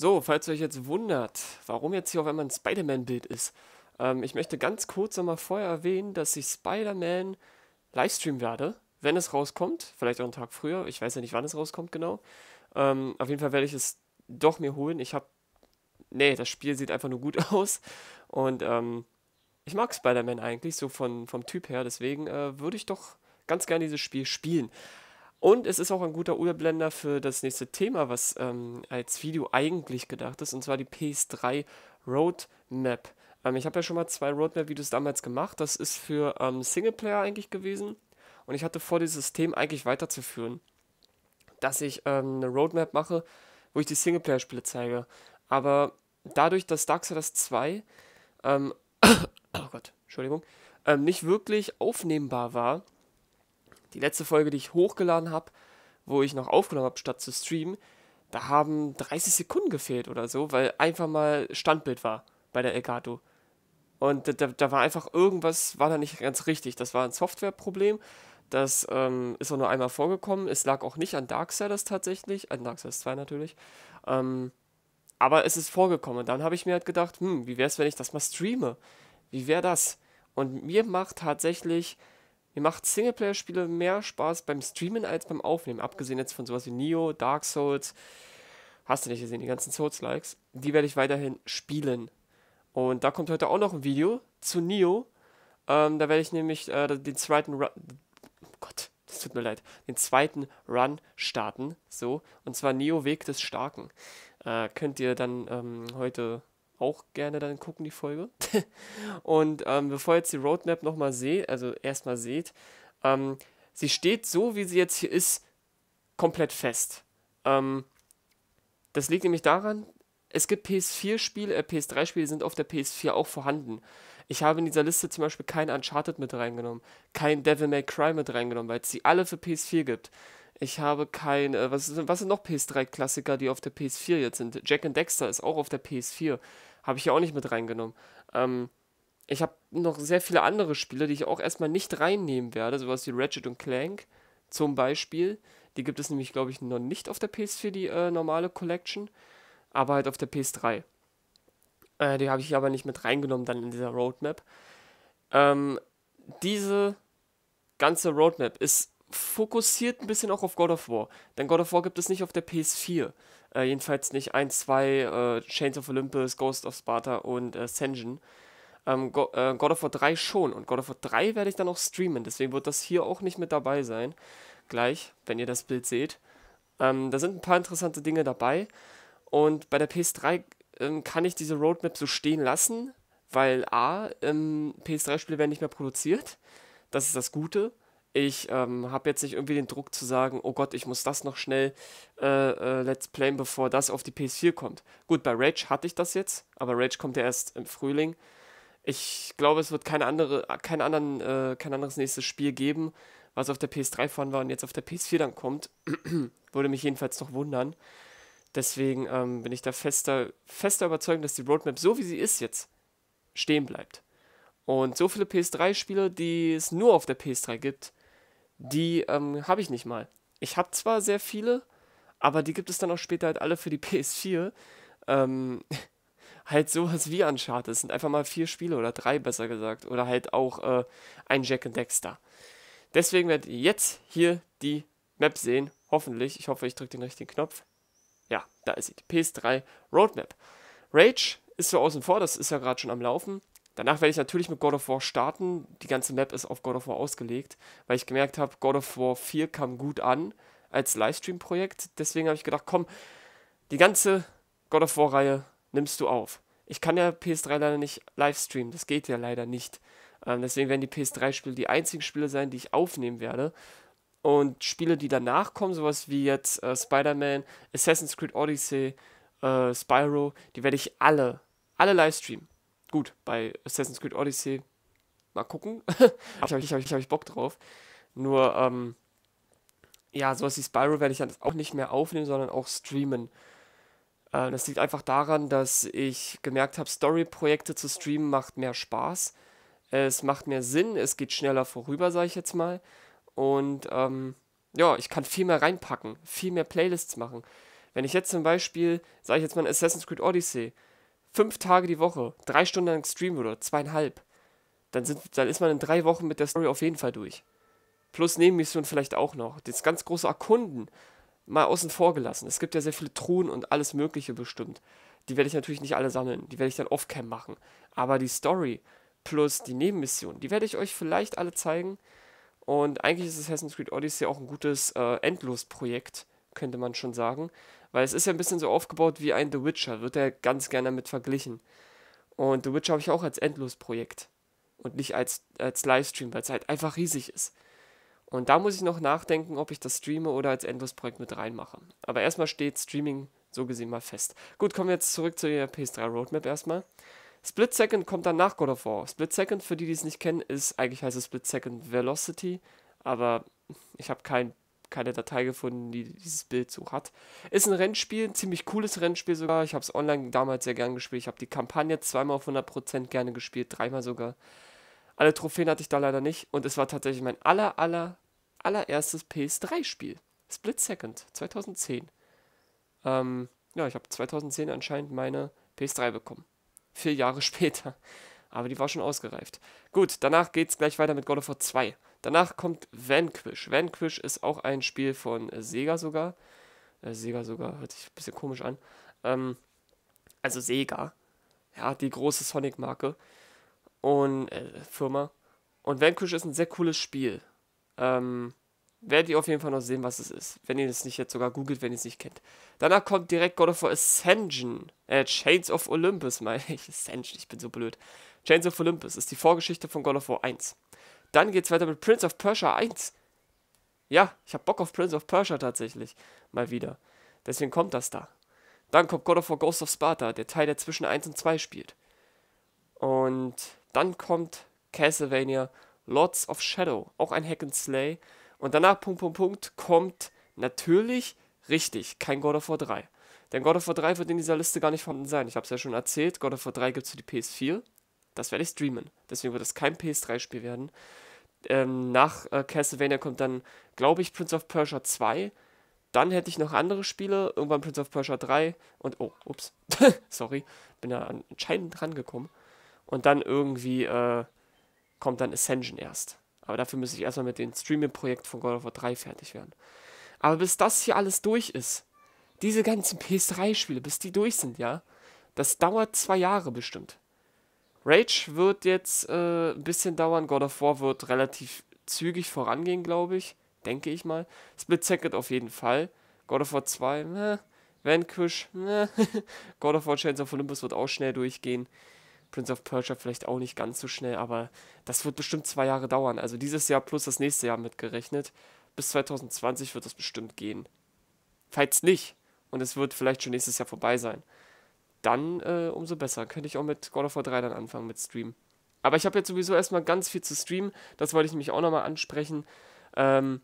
So, falls ihr euch jetzt wundert, warum jetzt hier auf einmal ein Spider-Man-Bild ist, ähm, ich möchte ganz kurz nochmal vorher erwähnen, dass ich Spider-Man Livestream werde, wenn es rauskommt, vielleicht auch einen Tag früher, ich weiß ja nicht, wann es rauskommt genau. Ähm, auf jeden Fall werde ich es doch mir holen. Ich habe, nee, das Spiel sieht einfach nur gut aus und ähm, ich mag Spider-Man eigentlich, so von, vom Typ her, deswegen äh, würde ich doch ganz gerne dieses Spiel spielen. Und es ist auch ein guter Überblender für das nächste Thema, was ähm, als Video eigentlich gedacht ist, und zwar die PS3 Roadmap. Ähm, ich habe ja schon mal zwei Roadmap-Videos damals gemacht. Das ist für ähm, Singleplayer eigentlich gewesen. Und ich hatte vor, dieses Thema eigentlich weiterzuführen. Dass ich ähm, eine Roadmap mache, wo ich die Singleplayer-Spiele zeige. Aber dadurch, dass Darksiders 2 ähm, oh Gott, Entschuldigung, ähm, nicht wirklich aufnehmbar war, die letzte Folge, die ich hochgeladen habe, wo ich noch aufgenommen habe, statt zu streamen, da haben 30 Sekunden gefehlt oder so, weil einfach mal Standbild war bei der Elgato. Und da, da war einfach irgendwas, war da nicht ganz richtig. Das war ein Softwareproblem. Das ähm, ist auch nur einmal vorgekommen. Es lag auch nicht an Darksiders tatsächlich, an Darksiders 2 natürlich. Ähm, aber es ist vorgekommen. Und dann habe ich mir halt gedacht, hm, wie wäre es, wenn ich das mal streame? Wie wäre das? Und mir macht tatsächlich mir macht Singleplayer-Spiele mehr Spaß beim Streamen als beim Aufnehmen. Abgesehen jetzt von sowas wie Neo, Dark Souls. Hast du nicht gesehen, die ganzen Souls-Likes. Die werde ich weiterhin spielen. Und da kommt heute auch noch ein Video zu Neo. Ähm, da werde ich nämlich äh, den zweiten Run. Oh Gott, das tut mir leid. Den zweiten Run starten. So. Und zwar Neo Weg des Starken. Äh, könnt ihr dann ähm, heute auch gerne dann gucken, die Folge. und ähm, bevor ihr jetzt die Roadmap nochmal seht, also erstmal seht, ähm, sie steht so, wie sie jetzt hier ist, komplett fest. Ähm, das liegt nämlich daran, es gibt PS4-Spiele, äh, PS3-Spiele sind auf der PS4 auch vorhanden. Ich habe in dieser Liste zum Beispiel kein Uncharted mit reingenommen, kein Devil May Cry mit reingenommen, weil es sie alle für PS4 gibt. Ich habe kein, äh, was, was sind noch PS3-Klassiker, die auf der PS4 jetzt sind? Jack and Dexter ist auch auf der PS4. Habe ich ja auch nicht mit reingenommen. Ähm, ich habe noch sehr viele andere Spiele, die ich auch erstmal nicht reinnehmen werde, sowas wie Ratchet und Clank zum Beispiel. Die gibt es nämlich, glaube ich, noch nicht auf der PS4, die äh, normale Collection, aber halt auf der PS3. Äh, die habe ich aber nicht mit reingenommen dann in dieser Roadmap. Ähm, diese ganze Roadmap ist fokussiert ein bisschen auch auf God of War. Denn God of War gibt es nicht auf der PS4. Äh, jedenfalls nicht 1, 2, äh, Chains of Olympus, Ghost of Sparta und äh, Senjin. Ähm, Go äh, God of War 3 schon. Und God of War 3 werde ich dann auch streamen. Deswegen wird das hier auch nicht mit dabei sein. Gleich, wenn ihr das Bild seht. Ähm, da sind ein paar interessante Dinge dabei. Und bei der PS3 ähm, kann ich diese Roadmap so stehen lassen, weil A, PS3-Spiele werden nicht mehr produziert. Das ist das Gute. Ich ähm, habe jetzt nicht irgendwie den Druck zu sagen, oh Gott, ich muss das noch schnell äh, äh, Let's Playen, bevor das auf die PS4 kommt. Gut, bei Rage hatte ich das jetzt, aber Rage kommt ja erst im Frühling. Ich glaube, es wird keine andere, kein, anderen, äh, kein anderes nächstes Spiel geben, was auf der PS3 vorhanden war und jetzt auf der PS4 dann kommt. Würde mich jedenfalls noch wundern. Deswegen ähm, bin ich da fester, fester überzeugt, dass die Roadmap so wie sie ist jetzt stehen bleibt. Und so viele PS3-Spiele, die es nur auf der PS3 gibt, die ähm, habe ich nicht mal. Ich habe zwar sehr viele, aber die gibt es dann auch später halt alle für die PS4. Ähm, halt sowas wie Uncharted. Es sind einfach mal vier Spiele oder drei, besser gesagt. Oder halt auch äh, ein Jack and Dexter. Deswegen werdet ihr jetzt hier die Map sehen. Hoffentlich. Ich hoffe, ich drücke den richtigen Knopf. Ja, da ist sie. Die PS3 Roadmap. Rage ist so außen vor, das ist ja gerade schon am Laufen. Danach werde ich natürlich mit God of War starten. Die ganze Map ist auf God of War ausgelegt, weil ich gemerkt habe, God of War 4 kam gut an als Livestream-Projekt. Deswegen habe ich gedacht, komm, die ganze God of War-Reihe nimmst du auf. Ich kann ja PS3 leider nicht livestreamen, das geht ja leider nicht. Ähm, deswegen werden die PS3-Spiele die einzigen Spiele sein, die ich aufnehmen werde. Und Spiele, die danach kommen, sowas wie jetzt äh, Spider-Man, Assassin's Creed Odyssey, äh, Spyro, die werde ich alle, alle livestreamen gut, bei Assassin's Creed Odyssey mal gucken. ich habe ich, hab ich, hab ich Bock drauf. Nur, ähm, ja, sowas wie Spyro werde ich dann auch nicht mehr aufnehmen, sondern auch streamen. Äh, das liegt einfach daran, dass ich gemerkt habe, Story-Projekte zu streamen macht mehr Spaß. Es macht mehr Sinn, es geht schneller vorüber, sage ich jetzt mal. Und ähm, ja, ich kann viel mehr reinpacken, viel mehr Playlists machen. Wenn ich jetzt zum Beispiel, sage ich jetzt mal Assassin's Creed Odyssey, fünf Tage die Woche, drei Stunden lang streamen oder zweieinhalb, dann, sind, dann ist man in drei Wochen mit der Story auf jeden Fall durch. Plus Nebenmissionen vielleicht auch noch. Das ganz große Erkunden mal außen vor gelassen. Es gibt ja sehr viele Truhen und alles Mögliche bestimmt. Die werde ich natürlich nicht alle sammeln. Die werde ich dann off-cam machen. Aber die Story plus die Nebenmission, die werde ich euch vielleicht alle zeigen. Und eigentlich ist Assassin's Creed Odyssey auch ein gutes äh, Endlos-Projekt könnte man schon sagen. Weil es ist ja ein bisschen so aufgebaut wie ein The Witcher, wird ja ganz gerne mit verglichen. Und The Witcher habe ich auch als Endlos-Projekt und nicht als, als Livestream, weil es halt einfach riesig ist. Und da muss ich noch nachdenken, ob ich das streame oder als Endlos-Projekt mit reinmache. Aber erstmal steht Streaming so gesehen mal fest. Gut, kommen wir jetzt zurück zu der PS3 Roadmap erstmal. Split Second kommt dann nach God of War. Split Second, für die, die es nicht kennen, ist eigentlich heißt es Split Second Velocity, aber ich habe keinen keine Datei gefunden, die dieses Bild so hat. Ist ein Rennspiel, ein ziemlich cooles Rennspiel sogar. Ich habe es online damals sehr gern gespielt. Ich habe die Kampagne zweimal auf 100% gerne gespielt, dreimal sogar. Alle Trophäen hatte ich da leider nicht und es war tatsächlich mein aller, aller, allererstes PS3-Spiel. Split Second, 2010. Ähm, ja, ich habe 2010 anscheinend meine PS3 bekommen. Vier Jahre später. Aber die war schon ausgereift. Gut, danach geht es gleich weiter mit God of War 2. Danach kommt Vanquish. Vanquish ist auch ein Spiel von äh, Sega sogar. Äh, Sega sogar, hört sich ein bisschen komisch an. Ähm, also Sega. Ja, die große Sonic-Marke und äh, Firma. Und Vanquish ist ein sehr cooles Spiel. Ähm, werdet ihr auf jeden Fall noch sehen, was es ist. Wenn ihr es nicht jetzt sogar googelt, wenn ihr es nicht kennt. Danach kommt direkt God of War Ascension. Äh, Chains of Olympus, meine ich. Ascension, ich bin so blöd. Chains of Olympus ist die Vorgeschichte von God of War 1. Dann geht's weiter mit Prince of Persia 1. Ja, ich habe Bock auf Prince of Persia tatsächlich. Mal wieder. Deswegen kommt das da. Dann kommt God of War Ghost of Sparta, der Teil, der zwischen 1 und 2 spielt. Und dann kommt Castlevania Lords of Shadow, auch ein Hack and Slay. Und danach, Punkt, Punkt, Punkt, kommt natürlich richtig kein God of War 3. Denn God of War 3 wird in dieser Liste gar nicht vorhanden sein. Ich habe es ja schon erzählt, God of War 3 gibt es für die PS4 das werde ich streamen. Deswegen wird das kein PS3-Spiel werden. Ähm, nach äh, Castlevania kommt dann, glaube ich, Prince of Persia 2. Dann hätte ich noch andere Spiele, irgendwann Prince of Persia 3 und oh, ups, sorry, bin da anscheinend rangekommen. Und dann irgendwie äh, kommt dann Ascension erst. Aber dafür müsste ich erstmal mit dem Streaming-Projekt von God of War 3 fertig werden. Aber bis das hier alles durch ist, diese ganzen PS3-Spiele, bis die durch sind, ja, das dauert zwei Jahre bestimmt. Rage wird jetzt äh, ein bisschen dauern. God of War wird relativ zügig vorangehen, glaube ich. Denke ich mal. Split Second auf jeden Fall. God of War 2, meh. Ne. Vanquish, meh. Ne. God of War Chains of Olympus wird auch schnell durchgehen. Prince of Persia vielleicht auch nicht ganz so schnell, aber das wird bestimmt zwei Jahre dauern. Also dieses Jahr plus das nächste Jahr mitgerechnet. Bis 2020 wird das bestimmt gehen. Falls nicht. Und es wird vielleicht schon nächstes Jahr vorbei sein dann äh, umso besser. Könnte ich auch mit God of War 3 dann anfangen mit Streamen. Aber ich habe jetzt sowieso erstmal ganz viel zu streamen. Das wollte ich nämlich auch nochmal ansprechen. Ähm,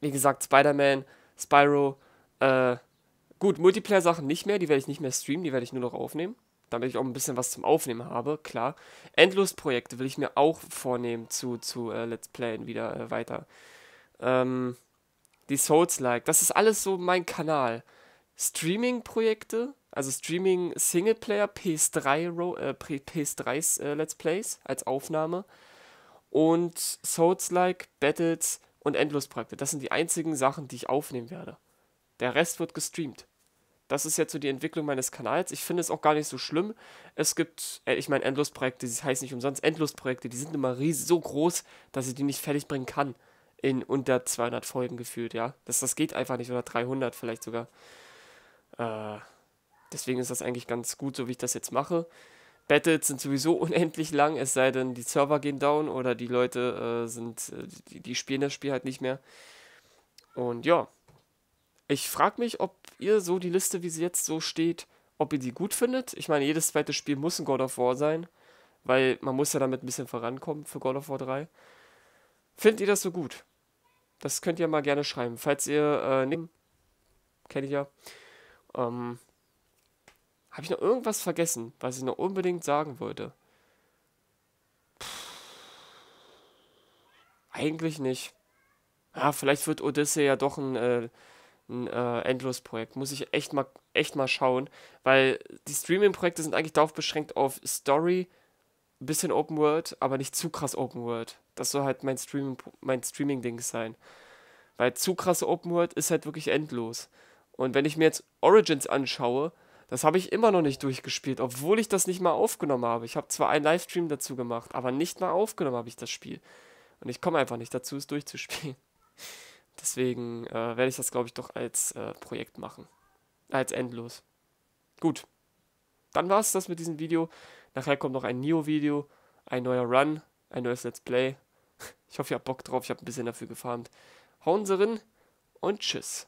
wie gesagt, Spider-Man, Spyro. Äh, gut, Multiplayer-Sachen nicht mehr. Die werde ich nicht mehr streamen. Die werde ich nur noch aufnehmen. Damit ich auch ein bisschen was zum Aufnehmen habe, klar. Endlos-Projekte will ich mir auch vornehmen zu, zu äh, Let's Playen wieder äh, weiter. Ähm, die Souls-Like. Das ist alles so mein Kanal. Streaming-Projekte, also Streaming Singleplayer, PS3, äh, PS3 äh, Let's Plays als Aufnahme und Souls-like, Battles und Endlos-Projekte. Das sind die einzigen Sachen, die ich aufnehmen werde. Der Rest wird gestreamt. Das ist jetzt so die Entwicklung meines Kanals. Ich finde es auch gar nicht so schlimm. Es gibt, äh, ich meine, Endlos-Projekte, das heißt nicht umsonst Endlos-Projekte, die sind immer riesig, so groß, dass ich die nicht fertig bringen kann. In unter 200 Folgen gefühlt, ja. Das, das geht einfach nicht, oder 300 vielleicht sogar. Äh, deswegen ist das eigentlich ganz gut, so wie ich das jetzt mache. Battles sind sowieso unendlich lang, es sei denn, die Server gehen down oder die Leute äh, sind, äh, die, die spielen das Spiel halt nicht mehr. Und ja, ich frage mich, ob ihr so die Liste, wie sie jetzt so steht, ob ihr die gut findet. Ich meine, jedes zweite Spiel muss ein God of War sein, weil man muss ja damit ein bisschen vorankommen für God of War 3. Findet ihr das so gut? Das könnt ihr mal gerne schreiben. Falls ihr äh, kenne ich ja, ähm, Habe ich noch irgendwas vergessen, was ich noch unbedingt sagen wollte? Puh, eigentlich nicht. Ja, vielleicht wird Odyssey ja doch ein, äh, ein äh, Endlosprojekt. Muss ich echt mal, echt mal schauen, weil die Streaming-Projekte sind eigentlich darauf beschränkt auf Story, ein bisschen Open World, aber nicht zu krass Open World. Das soll halt mein Streaming, mein Streaming-Ding sein. Weil zu krasse Open World ist halt wirklich endlos. Und wenn ich mir jetzt Origins anschaue, das habe ich immer noch nicht durchgespielt, obwohl ich das nicht mal aufgenommen habe. Ich habe zwar einen Livestream dazu gemacht, aber nicht mal aufgenommen habe ich das Spiel. Und ich komme einfach nicht dazu, es durchzuspielen. Deswegen äh, werde ich das, glaube ich, doch als äh, Projekt machen. Als endlos. Gut. Dann war es das mit diesem Video. Nachher kommt noch ein Neo-Video, ein neuer Run, ein neues Let's Play. Ich hoffe, ihr habt Bock drauf. Ich habe ein bisschen dafür gefarmt. Hauen Sie rein und tschüss.